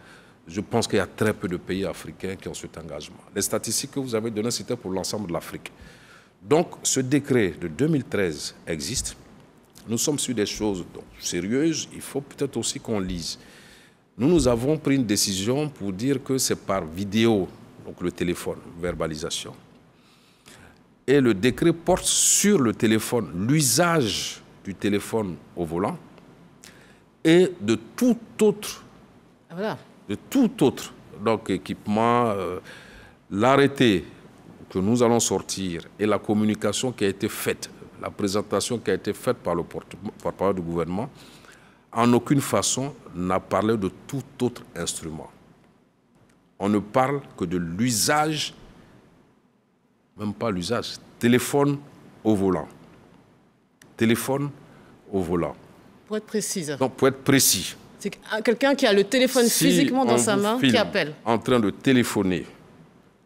je pense qu'il y a très peu de pays africains qui ont cet engagement. Les statistiques que vous avez données, c'était pour l'ensemble de l'Afrique. Donc, ce décret de 2013 existe. Nous sommes sur des choses donc, sérieuses. Il faut peut-être aussi qu'on lise. Nous, nous avons pris une décision pour dire que c'est par vidéo, donc le téléphone, verbalisation et le décret porte sur le téléphone, l'usage du téléphone au volant et de tout autre, ah, de tout autre donc équipement. Euh, l'arrêté que nous allons sortir et la communication qui a été faite, la présentation qui a été faite par le porte-parole du gouvernement, en aucune façon n'a parlé de tout autre instrument. On ne parle que de l'usage même pas l'usage, téléphone au volant. Téléphone au volant. Pour être précise. Hein. pour être précis. C'est ah, quelqu'un qui a le téléphone physiquement dans sa main qui appelle. En train de téléphoner,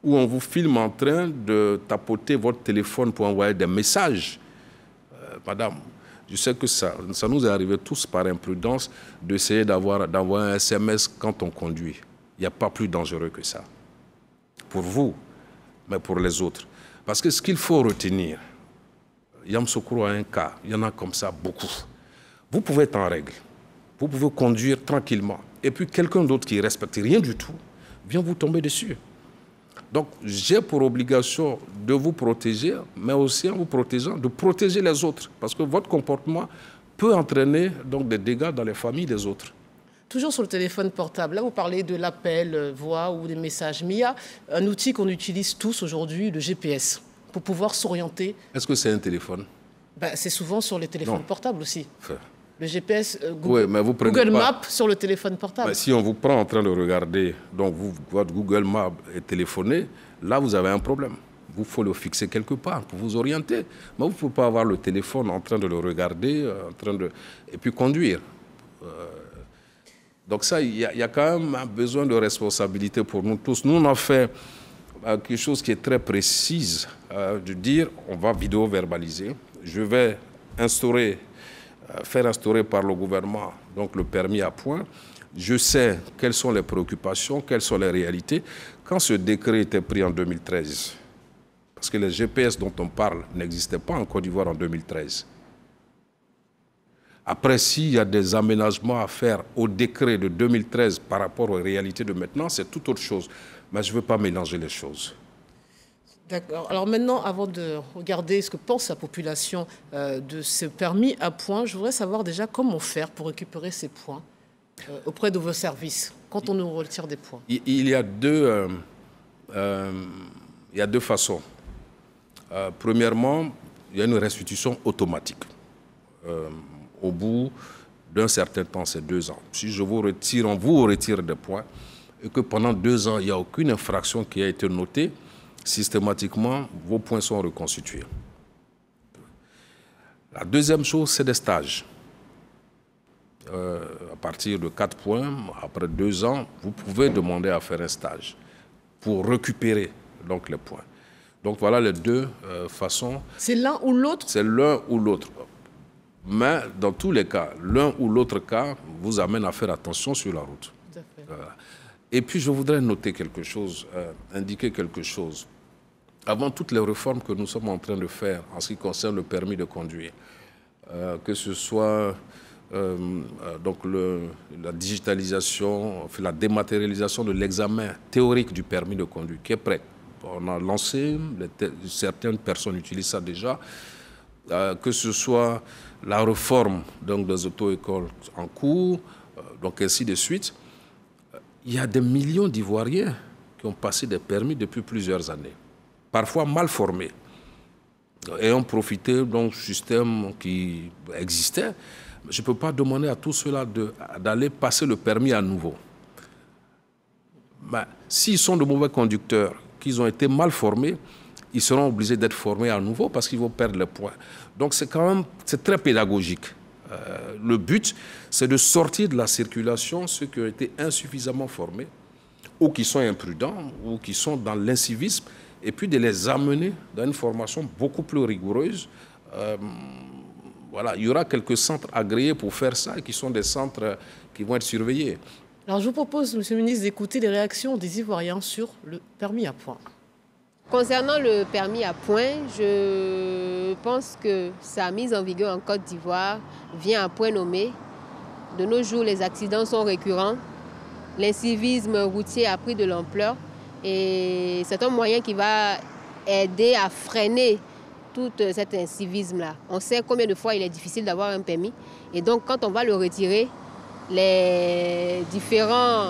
ou on vous filme en train de tapoter votre téléphone pour envoyer des messages. Euh, madame, je sais que ça, ça nous est arrivé tous par imprudence d'essayer d'avoir, d'envoyer un SMS quand on conduit. Il n'y a pas plus dangereux que ça. Pour vous, mais pour les autres. Parce que ce qu'il faut retenir, y a un cas, il y en a comme ça beaucoup. Vous pouvez être en règle, vous pouvez conduire tranquillement, et puis quelqu'un d'autre qui ne respecte rien du tout vient vous tomber dessus. Donc j'ai pour obligation de vous protéger, mais aussi en vous protégeant, de protéger les autres, parce que votre comportement peut entraîner donc, des dégâts dans les familles des autres toujours sur le téléphone portable. Là, vous parlez de l'appel, euh, voix ou des messages, mais il y a un outil qu'on utilise tous aujourd'hui, le GPS, pour pouvoir s'orienter. Est-ce que c'est un téléphone ben, C'est souvent sur les téléphones portables aussi. Le GPS euh, Google, Maps sur le téléphone portable. si on vous prend en train de regarder, donc vous, votre Google Maps est téléphoné, là vous avez un problème. Vous faut le fixer quelque part pour vous orienter. Mais vous ne pouvez pas avoir le téléphone en train de le regarder, euh, en train de et puis conduire. Donc ça, il y, a, quand même un besoin de responsabilité pour nous tous. Nous, on a fait euh, quelque chose qui est très précise, euh, de dire, on va vidéo-verbaliser, je vais instaurer, euh, faire instaurer par le gouvernement le permis à point. Je sais quelles sont les préoccupations, quelles sont les réalités. Quand ce décret était pris en 2013, parce que les GPS dont on parle n'existaient pas en Côte d'Ivoire en 2013, après, s'il y a des aménagements à faire au décret de 2013 par rapport aux réalités de maintenant, c'est tout autre chose. Mais je ne veux pas mélanger les choses. D'accord. Alors maintenant, avant de regarder ce que pense la population euh, de ce permis à points, je voudrais savoir déjà comment faire pour récupérer ces points euh, auprès de vos services quand on nous retire des points. Il y a deux, euh, il y a deux façons. premièrement, il y a une restitution automatique au bout d'un certain temps, c'est deux ans. Si je vous retire, on vous retire des points, et que pendant deux ans, il n'y a aucune infraction qui a été notée, systématiquement, vos points sont reconstitués. La deuxième chose, c'est des stages. Euh, à partir de quatre points, après deux ans, vous pouvez demander à faire un stage pour récupérer donc, les points. Donc voilà les deux euh, façons. C'est l'un ou l'autre C'est l'un ou l'autre. Mais dans tous les cas, l'un ou l'autre cas vous amène à faire attention sur la route. Et puis je voudrais noter quelque chose, euh, indiquer quelque chose. Avant toutes les réformes que nous sommes en train de faire en ce qui concerne le permis de conduire, euh, que ce soit euh, donc la digitalisation, la dématérialisation de l'examen théorique du permis de conduire qui est prêt. On a lancé, certaines personnes utilisent ça déjà. Euh, que ce soit la réforme donc, des auto-écoles en cours, euh, donc ainsi de suite, euh, il y a des millions d'Ivoiriens qui ont passé des permis depuis plusieurs années, parfois mal formés, et ont profité du système qui existait. Je ne peux pas demander à tous ceux-là d'aller passer le permis à nouveau. Mais s'ils sont de mauvais conducteurs, qu'ils ont été mal formés, ils seront obligés d'être formés à nouveau parce qu'ils vont perdre le point. Donc c'est quand même c'est très pédagogique. Euh, le but, c'est de sortir de la circulation ceux qui ont été insuffisamment formés ou qui sont imprudents ou qui sont dans l'incivisme et puis de les amener dans une formation beaucoup plus rigoureuse. Euh, voilà, il y aura quelques centres agréés pour faire ça, et qui sont des centres qui vont être surveillés. Alors je vous propose, Monsieur le ministre, d'écouter les réactions des Ivoiriens sur le permis à points. Concernant le permis à points, je pense que sa mise en vigueur en Côte d'Ivoire vient à point nommé. De nos jours, les accidents sont récurrents, l'incivisme routier a pris de l'ampleur et c'est un moyen qui va aider à freiner tout euh, cet incivisme-là. On sait combien de fois il est difficile d'avoir un permis et donc quand on va le retirer, les, euh,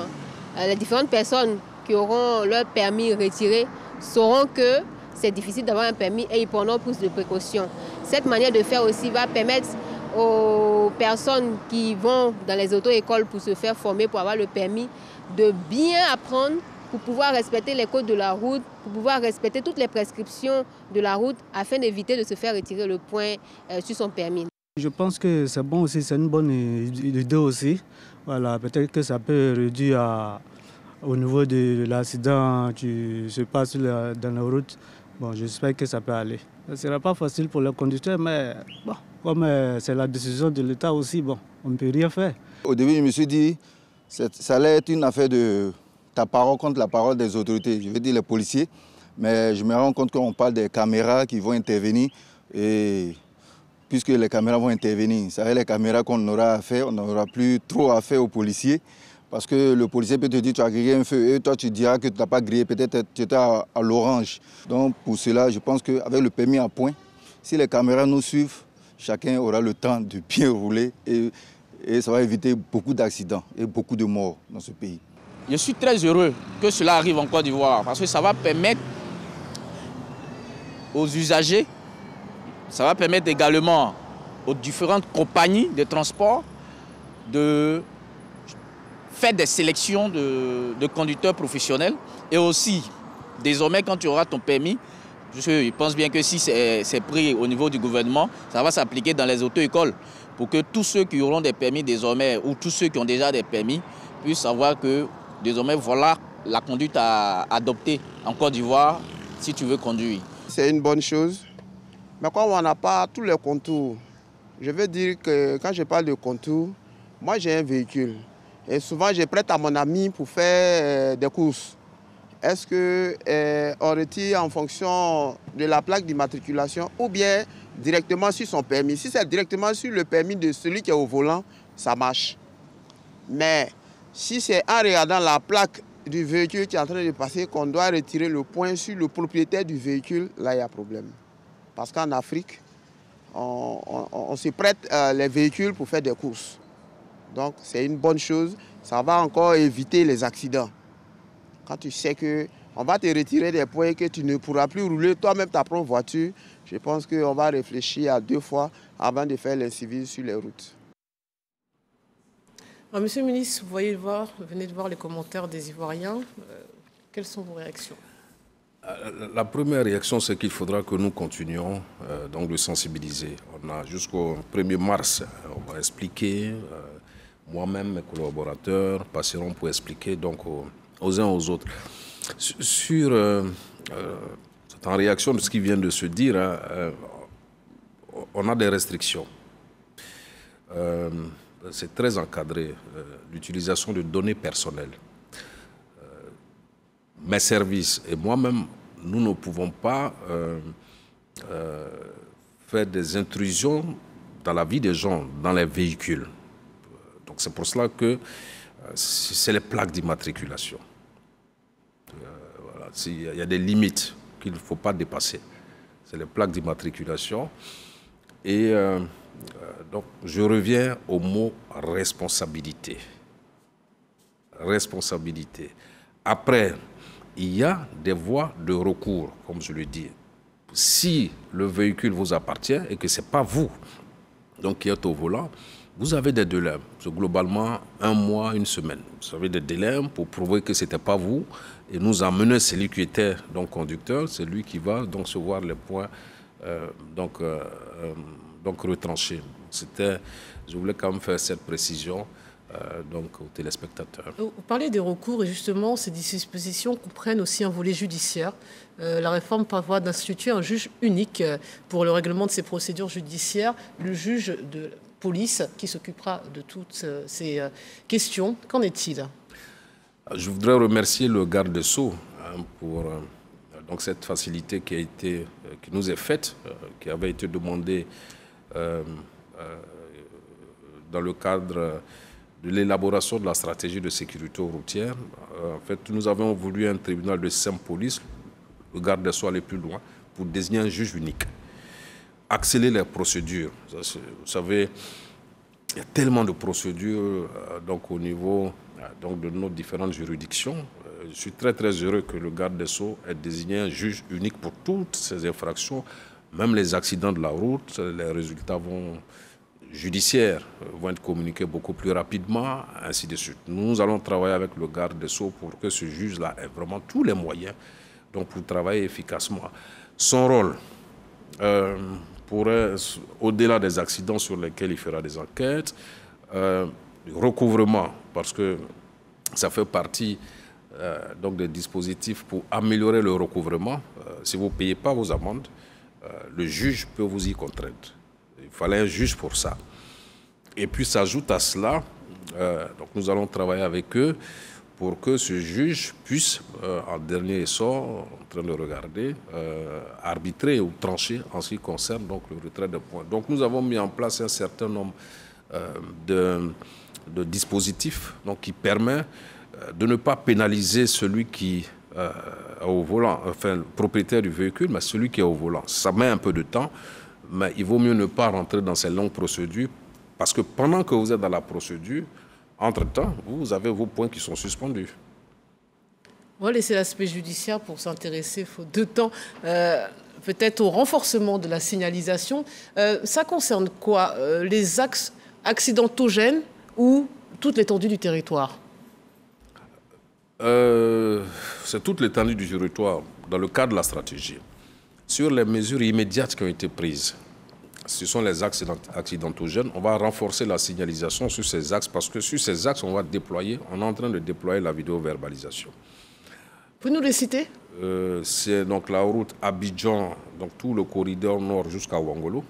les différentes personnes qui auront leur permis retiré sauront que c'est difficile d'avoir un permis et ils prendront plus de précautions. Cette manière de faire aussi va permettre aux personnes qui vont dans les auto-écoles pour se faire former, pour avoir le permis, de bien apprendre pour pouvoir respecter les codes de la route, pour pouvoir respecter toutes les prescriptions de la route afin d'éviter de se faire retirer le point euh, sur son permis. Je pense que c'est bon aussi, c'est une bonne idée aussi. Voilà, peut-être que ça peut réduire à, au niveau de l'accident qui se passe dans la route, bon, j'espère que ça peut aller. Ce ne sera pas facile pour le conducteur, mais bon, comme euh, c'est la décision de l'État aussi, bon, on ne peut rien faire. Au début, je me suis dit, ça allait être une affaire de ta parole contre la parole des autorités, je veux dire les policiers, mais je me rends compte qu'on parle des caméras qui vont intervenir et puisque les caméras vont intervenir, ça les caméras qu'on aura à faire, on n'aura plus trop à faire aux policiers. Parce que le policier peut te dire tu as grillé un feu et toi tu diras que tu n'as pas grillé, peut-être tu étais à, l'orange. Donc pour cela, je pense qu'avec le permis à point, si les caméras nous suivent, chacun aura le temps de bien rouler et ça va éviter beaucoup d'accidents et beaucoup de morts dans ce pays. Je suis très heureux que cela arrive en Côte d'Ivoire parce que ça va permettre aux usagers, ça va permettre également aux différentes compagnies de transport de Faites des sélections de, de, conducteurs professionnels et aussi, désormais, quand tu auras ton permis, je pense bien que si c'est pris au niveau du gouvernement, ça va s'appliquer dans les auto-écoles pour que tous ceux qui auront des permis désormais ou tous ceux qui ont déjà des permis puissent savoir que désormais, voilà la conduite à adopter en Côte d'Ivoire si tu veux conduire. C'est une bonne chose, mais quand on n'a pas tous les contours, je veux dire que quand je parle de contours, moi j'ai un véhicule. Et souvent, je prête à mon ami pour faire euh, des courses. Est-ce qu'on euh, retire en fonction de la plaque d'immatriculation ou bien directement sur son permis Si c'est directement sur le permis de celui qui est au volant, ça marche. Mais si c'est en regardant la plaque du véhicule qui est en train de passer qu'on doit retirer le point sur le propriétaire du véhicule, là, il y a problème. Parce qu'en Afrique, on, se prête euh, les véhicules pour faire des courses. Donc c'est une bonne chose. Ça va encore éviter les accidents. Quand tu sais qu'on va te retirer des points et que tu ne pourras plus rouler toi-même ta propre voiture, je pense qu'on va réfléchir à deux fois avant de faire l'incivil sur les routes. monsieur le ministre, vous voyez venez de voir les commentaires des Ivoiriens. Euh, quelles sont vos réactions euh, la première réaction, c'est qu'il faudra que nous continuions euh, donc de sensibiliser. On a jusqu'au 1er mars, on va expliquer, moi-même, mes collaborateurs passeront pour expliquer donc aux, uns aux autres. Sur, euh, euh, en réaction de ce qui vient de se dire, hein, euh, on a des restrictions. c'est très encadré, l'utilisation de données personnelles. mes services et moi-même, nous ne pouvons pas faire des intrusions dans la vie des gens, dans les véhicules c'est pour cela que euh, c'est les plaques d'immatriculation. Euh, il y a des limites qu'il ne faut pas dépasser. C'est les plaques d'immatriculation. Et euh, donc je reviens au mot responsabilité. Responsabilité. Après, il y a des voies de recours, comme je le dis. Si le véhicule vous appartient et que ce n'est pas vous donc, qui êtes au volant, vous avez des dilemmes globalement un mois, une semaine. Vous avez des délais pour prouver que ce n'était pas vous et nous amener celui qui était donc conducteur, celui qui va donc se voir les points euh, donc, euh, euh, donc retranchés. C'était, je voulais quand même faire cette précision. donc aux téléspectateurs. Vous parlez des recours et justement ces dispositions comprennent aussi un volet judiciaire. la réforme prévoit d'instituer un juge unique pour le règlement de ces procédures judiciaires. Le juge de, police qui s'occupera de toutes euh, ces euh, questions. Qu'en est-il euh, Je voudrais remercier le garde des Sceaux hein, pour donc cette facilité qui, a été, qui nous est faite, qui avait été demandée dans le cadre de l'élaboration de la stratégie de sécurité routière. En fait, nous avons voulu un tribunal de simple police, le garde des Sceaux aller plus loin, pour désigner un juge unique accélérer les procédures. vous savez, il y a tellement de procédures euh, donc, au niveau euh, donc, de nos différentes juridictions. Euh, je suis très très heureux que le garde des Sceaux ait désigné un juge unique pour toutes ces infractions, même les accidents de la route. Les résultats vont, judiciaires vont être communiqués beaucoup plus rapidement, ainsi de suite. Nous allons travailler avec le garde des Sceaux pour que ce juge-là ait vraiment tous les moyens donc, pour travailler efficacement. Son rôle, pourrait, au-delà des accidents sur lesquels il fera des enquêtes, euh, recouvrement, parce que ça fait partie euh, donc des dispositifs pour améliorer le recouvrement. Euh, si vous ne payez pas vos amendes, le juge peut vous y contraindre. Il fallait un juge pour ça. Et puis s'ajoute à cela, donc nous allons travailler avec eux, pour que ce juge puisse, euh, en dernier essor, en train de regarder, euh, arbitrer ou trancher en ce qui concerne donc, le retrait de points. Donc nous avons mis en place un certain nombre euh, de, dispositifs qui permettent de ne pas pénaliser celui qui est au volant, enfin le propriétaire du véhicule, mais celui qui est au volant. Ça met un peu de temps, mais il vaut mieux ne pas rentrer dans ces longues procédures, parce que pendant que vous êtes dans la procédure, entre-temps, vous avez vos points qui sont suspendus. On va laisser l'aspect judiciaire pour s'intéresser, faut deux temps, euh, peut-être au renforcement de la signalisation. Euh, ça concerne quoi euh, Les axes accidentogènes ou toute l'étendue du territoire C'est toute l'étendue du territoire dans le cadre de la stratégie. Sur les mesures immédiates qui ont été prises, ce sont les axes accidentogènes. On va renforcer la signalisation sur ces axes parce que sur ces axes, on va déployer, on est en train de déployer la vidéo-verbalisation. Vous nous les citer euh, C'est donc la route Abidjan, donc tout le corridor nord jusqu'à Wangolo,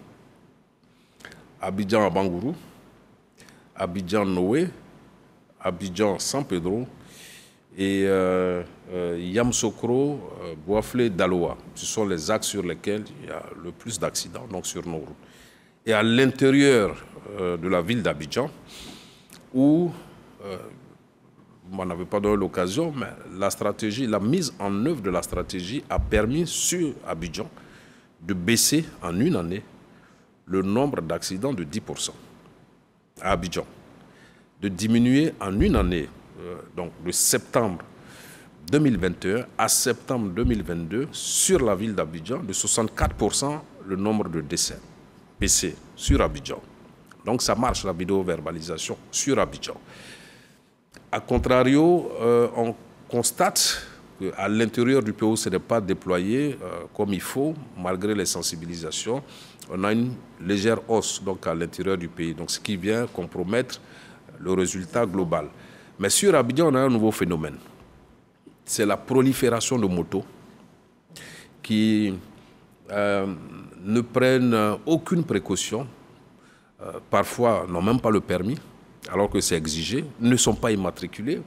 Abidjan à Bangourou, Abidjan Noé, Abidjan San Pedro et euh, euh, Yamsokro, Boiflé, euh, Daloa. Ce sont les axes sur lesquels il y a le plus d'accidents, donc sur nos routes. Et à l'intérieur euh, de la ville d'Abidjan, où, on n'avait pas donné l'occasion, mais la stratégie, la mise en œuvre de la stratégie a permis sur Abidjan de baisser en une année le nombre d'accidents de 10% à Abidjan, de diminuer en une année, donc de septembre 2021 à septembre 2022, sur la ville d'Abidjan, de 64% le nombre de décès PC sur Abidjan. Donc ça marche la vidéo-verbalisation sur Abidjan. A contrario, euh, on constate qu'à l'intérieur du PO, ce n'est pas déployé euh, comme il faut, malgré les sensibilisations. On a une légère hausse donc, à l'intérieur du pays, donc, ce qui vient compromettre le résultat global. Mais sur Abidjan, on a un nouveau phénomène c'est la prolifération de motos qui euh, ne prennent aucune précaution, euh, parfois n'ont même pas le permis, alors que c'est exigé, ne sont pas immatriculés,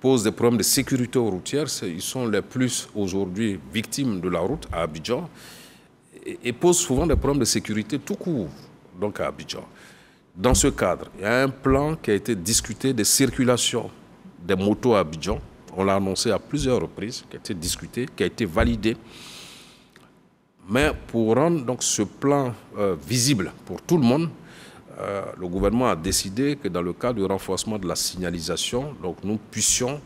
posent des problèmes de sécurité routière. Ils sont les plus aujourd'hui victimes de la route à Abidjan et, posent souvent des problèmes de sécurité tout court, donc à Abidjan. Dans ce cadre, il y a un plan qui a été discuté de circulation des motos à Abidjan on l'a annoncé à plusieurs reprises, qui a été discuté, qui a été validé. Mais pour rendre donc ce plan euh, visible pour tout le monde, euh, le gouvernement a décidé que dans le cadre du renforcement de la signalisation, donc nous puissions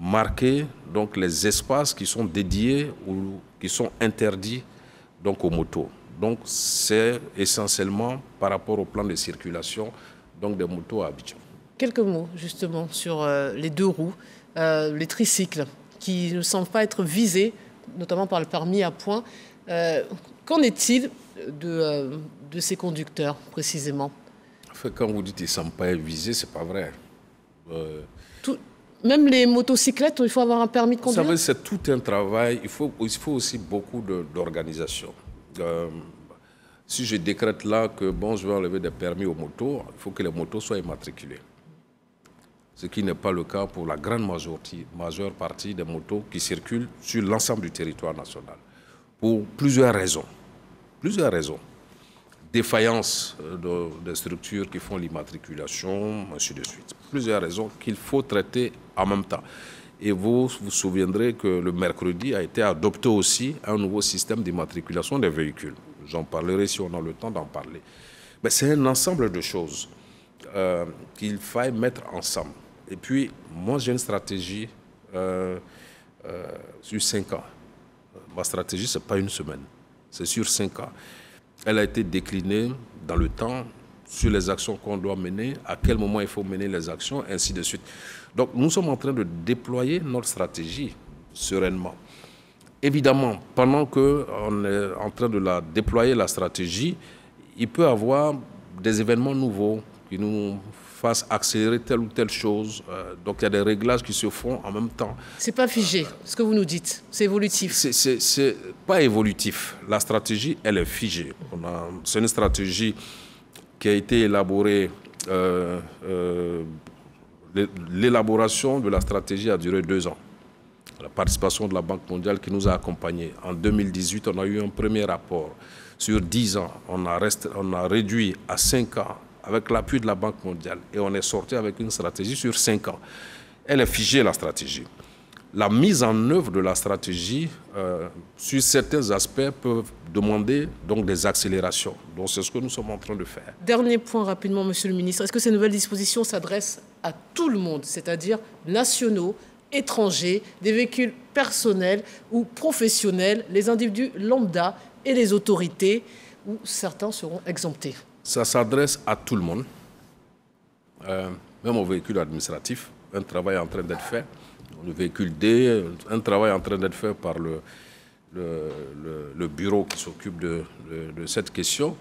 marquer donc les espaces qui sont dédiés ou qui sont interdits donc aux motos. Donc c'est essentiellement par rapport au plan de circulation donc des motos à Abidjan. Quelques mots justement sur euh, les deux roues. Euh, les tricycles, qui ne semblent pas être visés, notamment par le permis à points. Euh, qu'en est-il de, euh, de ces conducteurs, précisément Quand vous dites qu'ils ne semblent pas être visés, ce n'est pas vrai. même les motocyclettes, il faut avoir un permis de conduire c'est tout un travail. Il faut, il faut aussi beaucoup d'organisation. si je décrète là que bon, je vais enlever des permis aux motos, il faut que les motos soient immatriculées ce qui n'est pas le cas pour la grande majorité, majeure partie des motos qui circulent sur l'ensemble du territoire national, pour plusieurs raisons. Plusieurs raisons. Défaillance euh, des structures qui font l'immatriculation, ainsi de suite. Plusieurs raisons qu'il faut traiter en même temps. Et vous vous souviendrez que le mercredi a été adopté aussi un nouveau système d'immatriculation des véhicules. J'en parlerai si on a le temps d'en parler. Mais c'est un ensemble de choses euh, qu'il faille mettre ensemble. Et puis, moi, j'ai une stratégie euh, euh, sur 5 ans. Ma stratégie, ce n'est pas une semaine, c'est sur 5 ans. Elle a été déclinée dans le temps sur les actions qu'on doit mener, à quel moment il faut mener les actions, ainsi de suite. Donc nous sommes en train de déployer notre stratégie sereinement. Évidemment, pendant qu'on est en train de la déployer, la stratégie, il peut y avoir des événements nouveaux qui nous fasse accélérer telle ou telle chose. Euh, donc il y a des réglages qui se font en même temps. C'est pas figé, ce que vous nous dites. C'est évolutif. C'est pas évolutif. La stratégie, elle est figée. C'est une stratégie qui a été élaborée. Euh, euh, l'élaboration de la stratégie a duré deux ans. La participation de la Banque mondiale qui nous a accompagnés. En 2018, on a eu un premier rapport. Sur dix ans, on a, on a réduit à cinq ans avec l'appui de la Banque mondiale. Et on est sorti avec une stratégie sur cinq ans. Elle est figée, la stratégie. La mise en œuvre de la stratégie euh, sur certains aspects peut demander donc des accélérations. Donc c'est ce que nous sommes en train de faire. Dernier point rapidement, Monsieur le Ministre. Est-ce que ces nouvelles dispositions s'adressent à tout le monde, c'est-à-dire nationaux, étrangers, des véhicules personnels ou professionnels, les individus lambda et les autorités, où certains seront exemptés ça s'adresse à tout le monde, euh, même au véhicule administratif. Un travail en train d'être fait, le véhicule D, un travail en train d'être fait par le, bureau qui s'occupe de, de, cette question.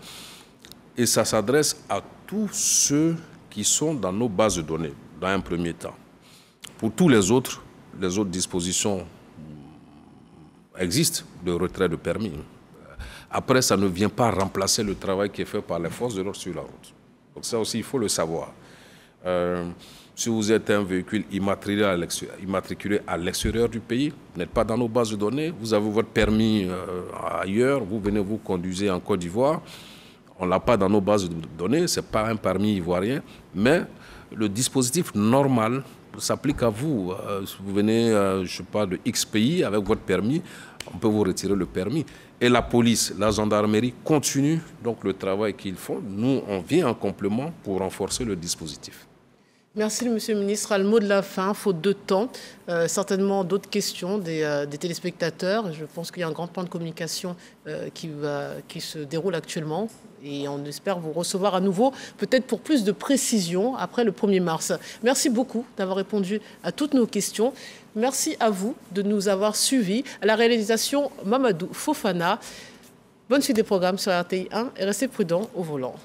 Et ça s'adresse à tous ceux qui sont dans nos bases de données, dans un premier temps. Pour tous les autres, les autres dispositions existent de retrait de permis. Après, ça ne vient pas remplacer le travail qui est fait par les forces de l'ordre sur la route. Donc ça aussi, il faut le savoir. Euh, si vous êtes un véhicule immatriculé à l'extérieur du pays, vous n'êtes pas dans nos bases de données, vous avez votre permis euh, ailleurs, vous venez vous conduisez en Côte d'Ivoire, on ne l'a pas dans nos bases de données, ce n'est pas un permis ivoirien, mais le dispositif normal s'applique à vous. Euh, si vous venez, je ne sais pas, de X pays avec votre permis, on peut vous retirer le permis. Et la police, la gendarmerie continuent donc le travail qu'ils font. Nous, on vient en complément pour renforcer le dispositif. Merci, Monsieur le Ministre. Le mot de la fin, faute de temps. Euh, certainement d'autres questions euh, des, téléspectateurs. Je pense qu'il y a un grand plan de communication euh, qui, qui se déroule actuellement et on espère vous recevoir à nouveau, peut-être pour plus de précisions après le 1er mars. Merci beaucoup d'avoir répondu à toutes nos questions. Merci à vous de nous avoir suivis. À la réalisation, Mamadou Fofana. Bonne suite des programmes sur RTI 1 et restez prudents au volant.